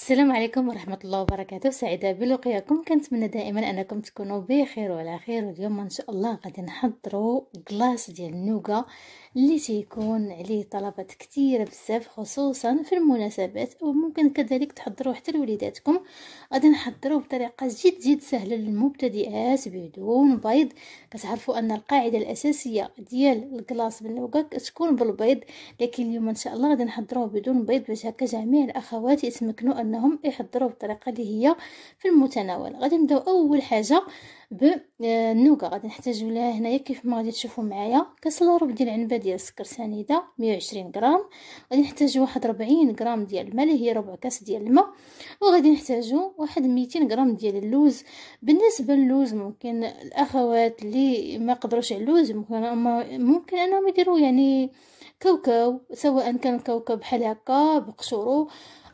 السلام عليكم ورحمة الله وبركاته سعيدة بلقياكم كنتمنى دائما انكم تكونوا بخير وعلى خير اليوم ان شاء الله غادي نحضروا غلاس ديال النوغا اللي تيكون عليه طلبات كثيرة بزاف خصوصا في المناسبات وممكن كذلك تحضروا حتى لوليداتكم غادي نحضروه بطريقة جد جد سهلة للمبتدئات بدون بيض كتعرفوا ان القاعدة الاساسية ديال الغلاس بالنوغا تكون بالبيض لكن اليوم ان شاء الله غادي نحضروه بدون بيض باش هكا جميع الاخوات يتمكنوا انهم يحضروا بطريقه اللي هي في المتناول غادي نبداو اول حاجه بالنوكا آه، غادي نحتاجو لها هنايا كيف ما غادي تشوفوا معايا كاس لربع ديال العنبه ديال السكر سنيده 120 غرام غادي نحتاجو واحد 40 غرام ديال الماء اللي هي ربع كاس ديال الماء وغادي نحتاجو واحد 200 غرام ديال اللوز بالنسبه للوز ممكن الاخوات اللي ما قدروش على اللوز ممكن ممكن انهم يديروا يعني كاوكاو سواء كان الكاوكاو بحال هكا بقشورو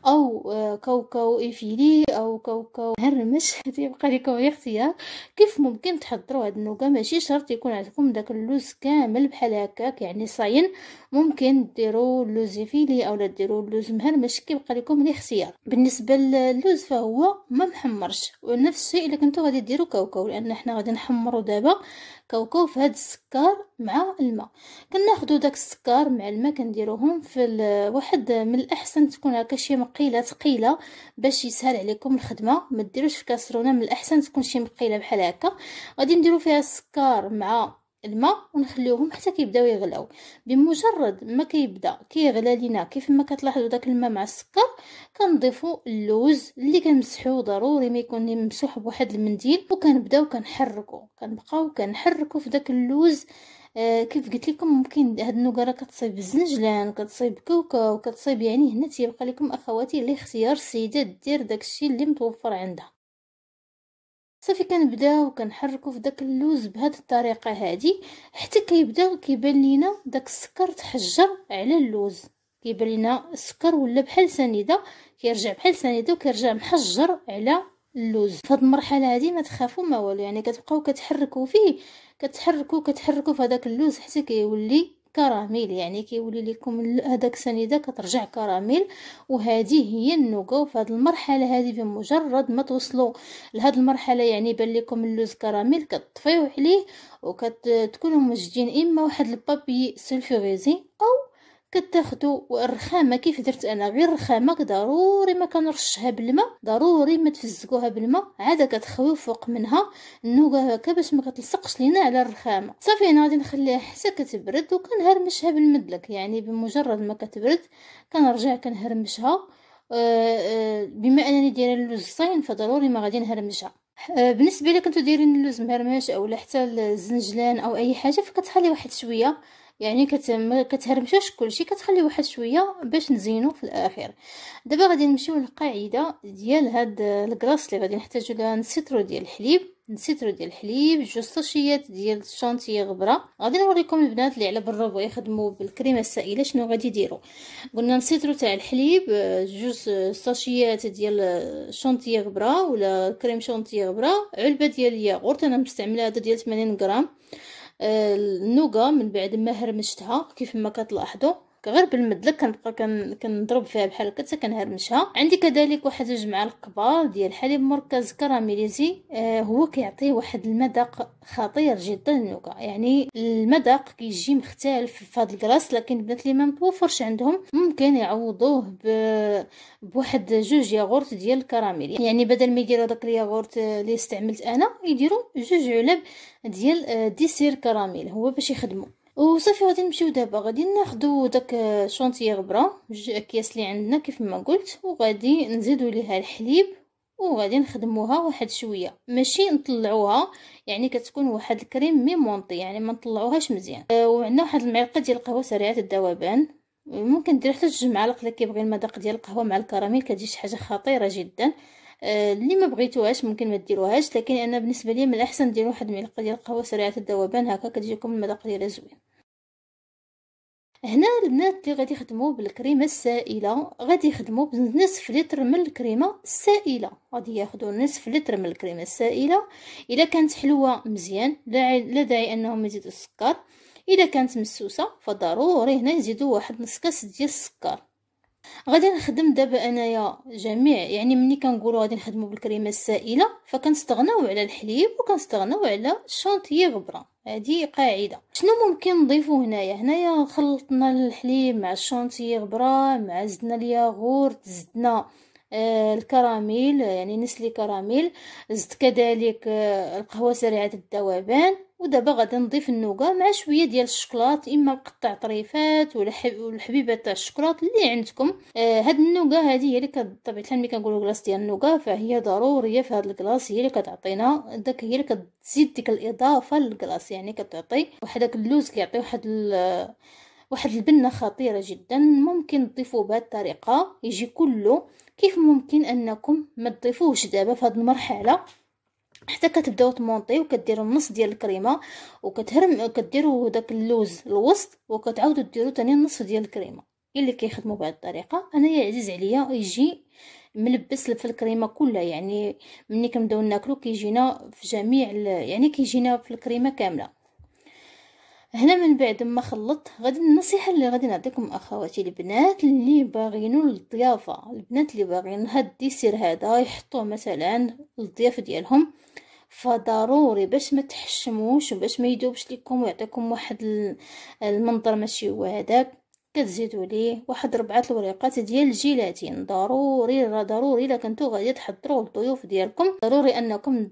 او آه، كوكو افيلي او كوكو هرمش تيبقى لكم الاختيار كيف ممكن تحضروا هاد النوكا ماشي شرط يكون عندكم داك اللوز كامل بحال هكاك يعني صاين ممكن ديروا اللوز افيلي او ديروا اللوز مهرمش كيبقى لكم الاختيار بالنسبه للوز فهو ما محمرش ونفس الشيء الا كنتو غادي ديروا كاوكاو لان حنا غادي نحمروا دابا كوكو في هاد السكر مع الماء كناخذوا داك السكر مع الماء كنديروهم في واحد من الاحسن تكون هكا شي مقيله ثقيله باش يسهل عليكم الخدمه ما ديروش في كاسرونه من الاحسن تكون شي مقيله بحال هكا غادي نديرو فيها السكر مع الماء ونخليوهم حتى كيبداو يغلاو بمجرد ما كيبدا كيغلى لينا كيف ما كتلاحظوا داك الماء مع السكر كنضيفوا اللوز اللي كنمسحوه ضروري ما يكون ممسوح بواحد المنديل وكنبداو كنحركوا كنبقاو كنحركوا في داك اللوز آه كيف قلت لكم ممكن هاد النقره كتصيب الزنجلان كتصيب كوكا وكتصيب يعني هنا تيبقى لكم اخواتي الاختيار السيده دير داكشي اللي متوفر عندها صافي كنبداو كنحركو في داك اللوز بهاد الطريقه هادي حتى كيبدا كيبان لينا داك السكر تحجر على اللوز كيبان لينا السكر ولا بحال سنيده كيرجع بحال سنيده وكيرجع محجر على اللوز فهاد المرحله هادي ما تخافوا ما والو يعني كتبقاو كتحركوا فيه كتحركوا كتحركوا في هذاك اللوز حتى كيولي كراميل يعني كيولي لكم هذاك سنيده كترجع كراميل وهذه هي النوكا وفي هذه المرحله هذه بمجرد ما توصلوا لهذه المرحله يعني بان لكم اللوز كراميل كتطفيو عليه وكتكونوا مجدين اما واحد البابي سلفوريزي او كتاخدو الرخامه كيف درت انا غير الرخامه ضروري ما كنرشها بالماء ضروري ما تفزقوها بالماء عاد كتخويو فوق منها النوكه هكا باش ما كتلصقش لينا على الرخامه صافي انا غادي نخليها حتى كتبرد وكنهرمشها بالمدلك يعني بمجرد ما كتبرد كنرجع كنهرمشها آه، آه، بما انني دايره اللوز صاين فضروري ما غادي نهرمشها آه، بالنسبه الا كنتو دايرين اللوز مهرمش او حتى الزنجلان او اي حاجه فكتخلي واحد شويه يعني كتم كتهرمشوش كلشي كتخلي واحد شويه باش نزينو في الاخير دابا غادي نمشيو للقاعده ديال هاد الكلاص اللي غادي نحتاجو لها نسيترو ديال الحليب نسيترو ديال الحليب جوج صاشيات ديال الشونتي غبره غادي نوريكم البنات اللي على بالربع يخدموا بالكريمه السائله شنو غادي يديروا قلنا نسيترو تاع الحليب جوج صاشيات ديال الشونتي غبره ولا كريم شونتي غبره علبه ديال الياغورت انا مستعمله هذا ديال 80 غرام آه، النوغا من بعد ما هرمشتها كيف ما كتلاحظوا غير بالمدلك كنبقى كنضرب فيها بحال هكا حتى كنهرمشها عندي كذلك واحد جوج معالق كبار ديال حليب مركز كراميليزي آه هو كيعطي واحد المذاق خطير جدا النوكا يعني المذاق كيجي مختلف في هذا الكلاص لكن البنات اللي ما متوفرش عندهم ممكن يعوضوه ب... بواحد جوج ياغورت ديال الكراميل يعني بدل ما يديروا داك الياغورت اللي استعملت انا يديروا جوج علب ديال آه، ديسير كراميل هو باش يخدموا وصافي غادي نمشيو دابا غادي ناخدو داك شونتي برا جوج اكياس اللي عندنا كيف ما قلت وغادي نزيدو ليها الحليب وغادي نخدموها واحد شويه ماشي نطلعوها يعني كتكون واحد الكريم ميمونطي يعني ما نطلعوهاش مزيان أه، وعندنا واحد المعلقه ديال القهوه سريعه الذوبان ممكن دير حتى جوج معالق الا كيبغي المذاق ديال القهوه مع الكراميل كتجي شي حاجه خطيره جدا أه، اللي ما بغيتوهاش ممكن ما ديروهاش لكن انا بالنسبه لي من الاحسن ندير واحد المعلقه ديال القهوه سريعه الذوبان هكا كتجيكم المذاق ديالها زوين هنا البنات اللي غادي يخدموا بالكريمه السائله غادي يخدموا بنصف لتر من الكريمه السائله غادي ياخذوا نصف لتر من الكريمه السائله الا كانت حلوه مزيان لا داعي انهم يزيدوا السكر الا كانت مسوسه فضروري هنا يزيدوا واحد نص كاس ديال السكر غادي نخدم دابا انايا جميع يعني ملي كنقولوا غادي نخدموا بالكريمه السائله فكنستغناو على الحليب وكنستغناو على الشونتيي غبره هذه قاعده شنو ممكن نضيفو هنايا هنايا خلطنا الحليب مع الشونتيغ برا مع زدنا الياغورت زدنا آه الكراميل يعني نسلي كراميل زدت كذلك آه القهوه سريعه الذوبان ودابا غادي نضيف النوكا مع شويه ديال الشكلاط اما مقطع طريفات ولا الحبيبات تاع الشكلاط اللي عندكم آه هاد النوكا هادي هي اللي كطبيعه الحال ملي كنقولوا كلاص ديال النوكا فهي ضروريه في هاد الكلاص هي اللي كتعطينا داك هي اللي كتزيد ديك الاضافه للكلاص يعني كتعطي واحد داك اللوز كيعطي واحد واحد البنه خطيره جدا ممكن تضيفوا بهذه الطريقه يجي كله كيف ممكن انكم ما تضيفوهش دابا في هذه المرحله حتى كتبداو تمونطي وكديروا النص ديال الكريمه وكتهرم كديروا داك اللوز الوسط وكتعاودوا ديروا ثاني النص ديال الكريمه اللي كيخدموا بهذه الطريقه انايا عزيز عليا يجي ملبس في الكريمه كلها يعني ملي كنبداو ناكلو كيجينا في جميع يعني كيجينا في الكريمه كامله هنا من بعد ما خلطت غادي النصيحه اللي غادي نعطيكم اخواتي البنات اللي باغيينو الضيافه البنات اللي باغيين هاد الديسير هذا يحطوه مثلا للضيافه ديالهم فضروري باش ما تحشموش وباش ما يدوبش لكم ويعطيكم واحد المنظر ماشي هو هذاك كتزيدوا ليه واحد ربعة الوريقات ديال الجيلاتين ضروري راه ضروري الا كنتو غادي تحضروا للضيوف ديالكم ضروري انكم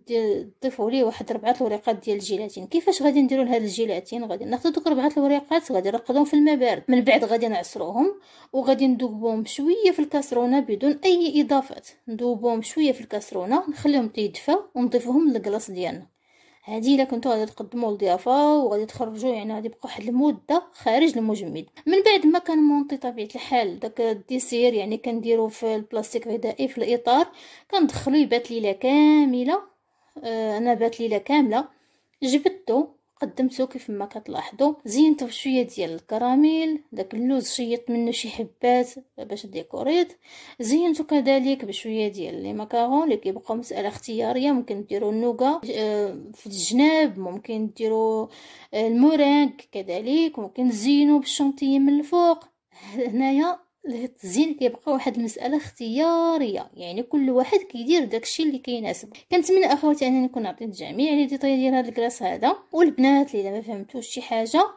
تضيفوا ليه واحد ربعة الوريقات ديال الجيلاتين كيفاش غادي نديروا لهاد الجيلاتين غادي ناخذ دوك ربعة الوريقات غادي نرقدهم في الماء بارد من بعد غادي نعصروهم وغادي ندوبوهم شويه في الكاسرونه بدون اي اضافات ندوبوهم شويه في الكاسرونه نخليهم تيدفاو ونضيفوهم للكلاص ديالنا هادي الا كنتو غادي تقدموا للضيافه وغادي تخرجوا يعني غادي يبقى واحد المده خارج المجمد من بعد ما كنمونطي طبيعه الحال داك الديسير يعني كنديرو في البلاستيك غذائي في الاطار كندخلو يبات ليله كامله آه انا بات ليله كامله جبدته قدمته كيف ما كتلاحظوا زينته بشويه ديال الكراميل داك اللوز شيط منه شي حبات باش ديكوريت زينته كذلك بشويه ديال لي ماكارون اللي كيبقاو مساله اختياريه ممكن ديروا النوغا آه، في الجناب ممكن ديروا آه، المورانك كذلك ممكن تزينوا بالشونتيه من الفوق هنايا التزيين كيبقى واحد المساله اختياريه يعني كل واحد كيدير داكشي اللي كيناسب كنتمنى اخواتي انني نكون عطيت جميع لي ديطاي ديال هاد الكلاس هذا والبنات اللي ما فهمتوش شي حاجه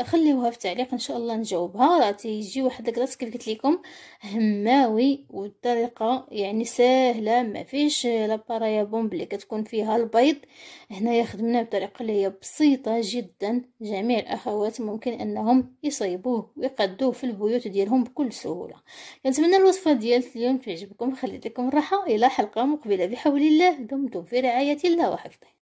خليوها في التعليق ان شاء الله نجاوبها راه تيجي واحد الكلاص كيف قلت لكم هماوي والطريقه يعني ساهله ما فيش لابارايا بومب اللي كتكون فيها البيض هنايا خدمناه بطريقه اللي هي بسيطه جدا جميع الاخوات ممكن انهم يصيبوه ويقدوه في البيوت ديالهم بكل سهوله كنتمنى الوصفه ديال اليوم تعجبكم خليت لكم الراحه الى حلقه مقبله بحول الله دمتم في رعايه الله وحفظه